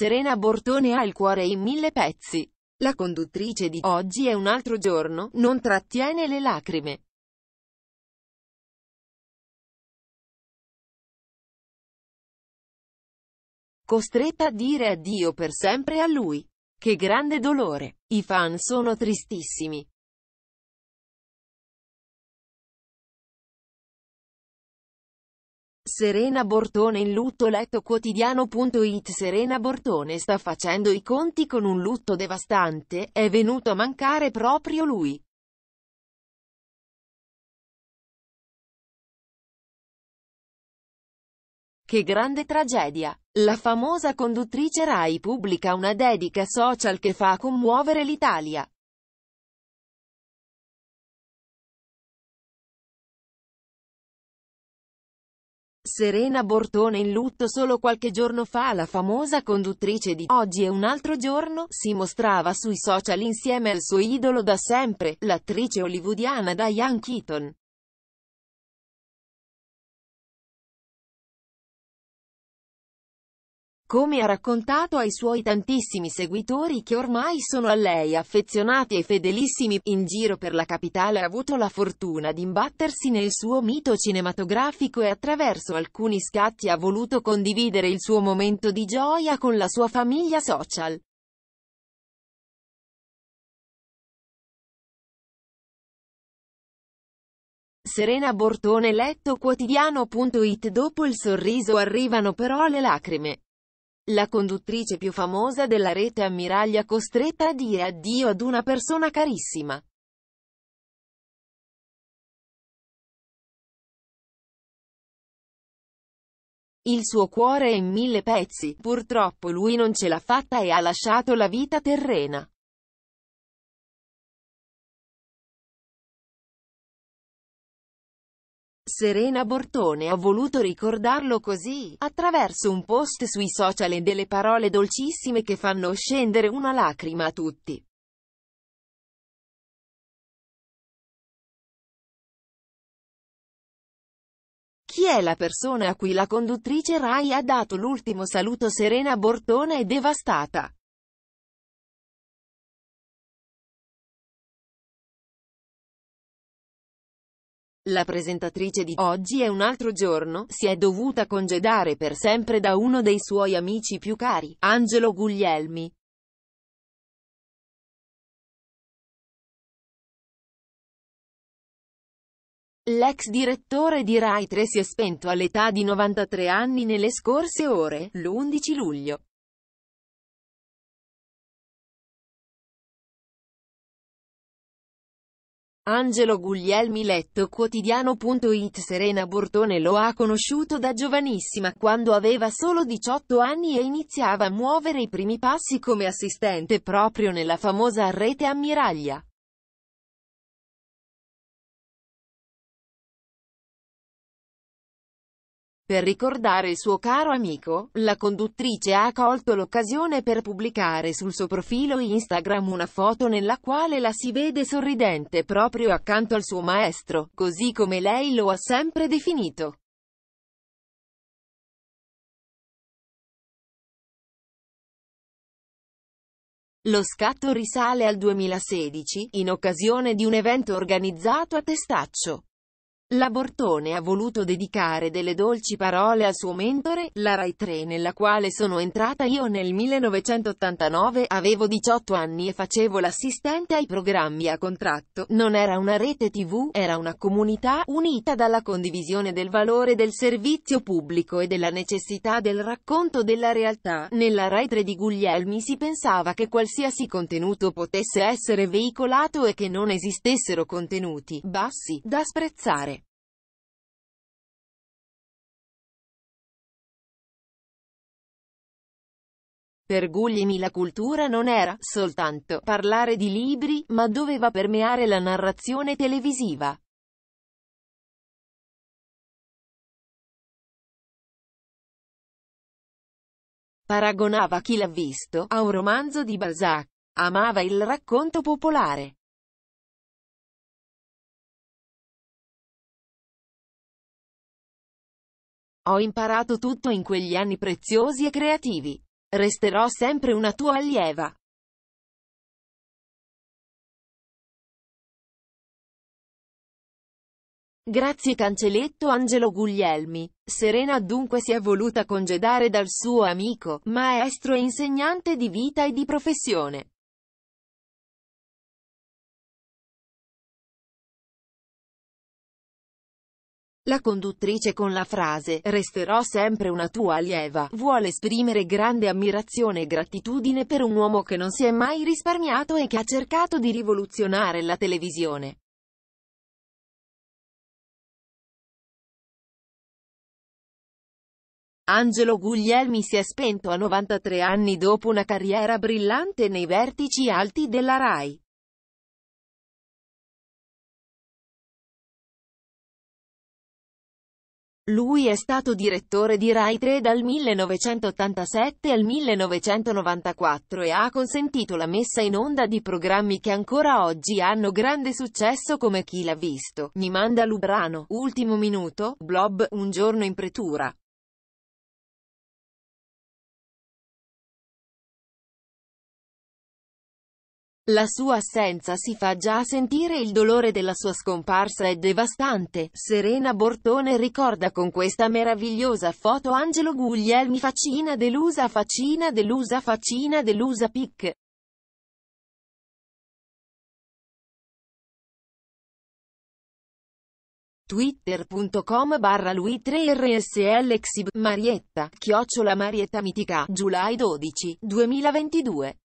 Serena Bortone ha il cuore in mille pezzi. La conduttrice di Oggi è un altro giorno, non trattiene le lacrime. Costretta a dire addio per sempre a lui. Che grande dolore. I fan sono tristissimi. Serena Bortone in lutto letto quotidiano.it Serena Bortone sta facendo i conti con un lutto devastante, è venuto a mancare proprio lui. Che grande tragedia! La famosa conduttrice Rai pubblica una dedica social che fa commuovere l'Italia. Serena Bortone in lutto solo qualche giorno fa la famosa conduttrice di Oggi è un altro giorno si mostrava sui social insieme al suo idolo da sempre, l'attrice hollywoodiana Diane Keaton. come ha raccontato ai suoi tantissimi seguitori che ormai sono a lei affezionati e fedelissimi, in giro per la capitale ha avuto la fortuna di imbattersi nel suo mito cinematografico e attraverso alcuni scatti ha voluto condividere il suo momento di gioia con la sua famiglia social. Serena Bortone letto quotidiano.it Dopo il sorriso arrivano però le lacrime la conduttrice più famosa della rete ammiraglia costretta a dire addio ad una persona carissima. Il suo cuore è in mille pezzi, purtroppo lui non ce l'ha fatta e ha lasciato la vita terrena. Serena Bortone ha voluto ricordarlo così, attraverso un post sui social e delle parole dolcissime che fanno scendere una lacrima a tutti. Chi è la persona a cui la conduttrice Rai ha dato l'ultimo saluto Serena Bortone è devastata. La presentatrice di Oggi è un altro giorno, si è dovuta congedare per sempre da uno dei suoi amici più cari, Angelo Guglielmi. L'ex direttore di Rai 3 si è spento all'età di 93 anni nelle scorse ore, l'11 luglio. Angelo Guglielmi Letto Quotidiano.it Serena Bortone lo ha conosciuto da giovanissima quando aveva solo 18 anni e iniziava a muovere i primi passi come assistente proprio nella famosa rete ammiraglia. Per ricordare il suo caro amico, la conduttrice ha colto l'occasione per pubblicare sul suo profilo Instagram una foto nella quale la si vede sorridente proprio accanto al suo maestro, così come lei lo ha sempre definito. Lo scatto risale al 2016, in occasione di un evento organizzato a Testaccio, L'abortone ha voluto dedicare delle dolci parole al suo mentore, la Rai 3 nella quale sono entrata io nel 1989, avevo 18 anni e facevo l'assistente ai programmi a contratto, non era una rete tv, era una comunità, unita dalla condivisione del valore del servizio pubblico e della necessità del racconto della realtà. Nella Rai 3 di Guglielmi si pensava che qualsiasi contenuto potesse essere veicolato e che non esistessero contenuti, bassi, da sprezzare. Per Guglimi la cultura non era soltanto parlare di libri, ma doveva permeare la narrazione televisiva. Paragonava chi l'ha visto a un romanzo di Balzac. Amava il racconto popolare. Ho imparato tutto in quegli anni preziosi e creativi. Resterò sempre una tua allieva. Grazie cancelletto Angelo Guglielmi. Serena dunque si è voluta congedare dal suo amico, maestro e insegnante di vita e di professione. La conduttrice con la frase «Resterò sempre una tua allieva» vuole esprimere grande ammirazione e gratitudine per un uomo che non si è mai risparmiato e che ha cercato di rivoluzionare la televisione. Angelo Guglielmi si è spento a 93 anni dopo una carriera brillante nei vertici alti della RAI. Lui è stato direttore di Rai 3 dal 1987 al 1994 e ha consentito la messa in onda di programmi che ancora oggi hanno grande successo come Chi l'ha visto, Mi manda Lubrano, Ultimo Minuto, Blob, Un giorno in pretura. La sua assenza si fa già sentire il dolore della sua scomparsa è devastante. Serena Bortone ricorda con questa meravigliosa foto Angelo Guglielmi faccina delusa faccina delusa faccina delusa pic. twitter.com barra lui 3 rsl marietta, chiocciola marietta mitica, July 12, 2022.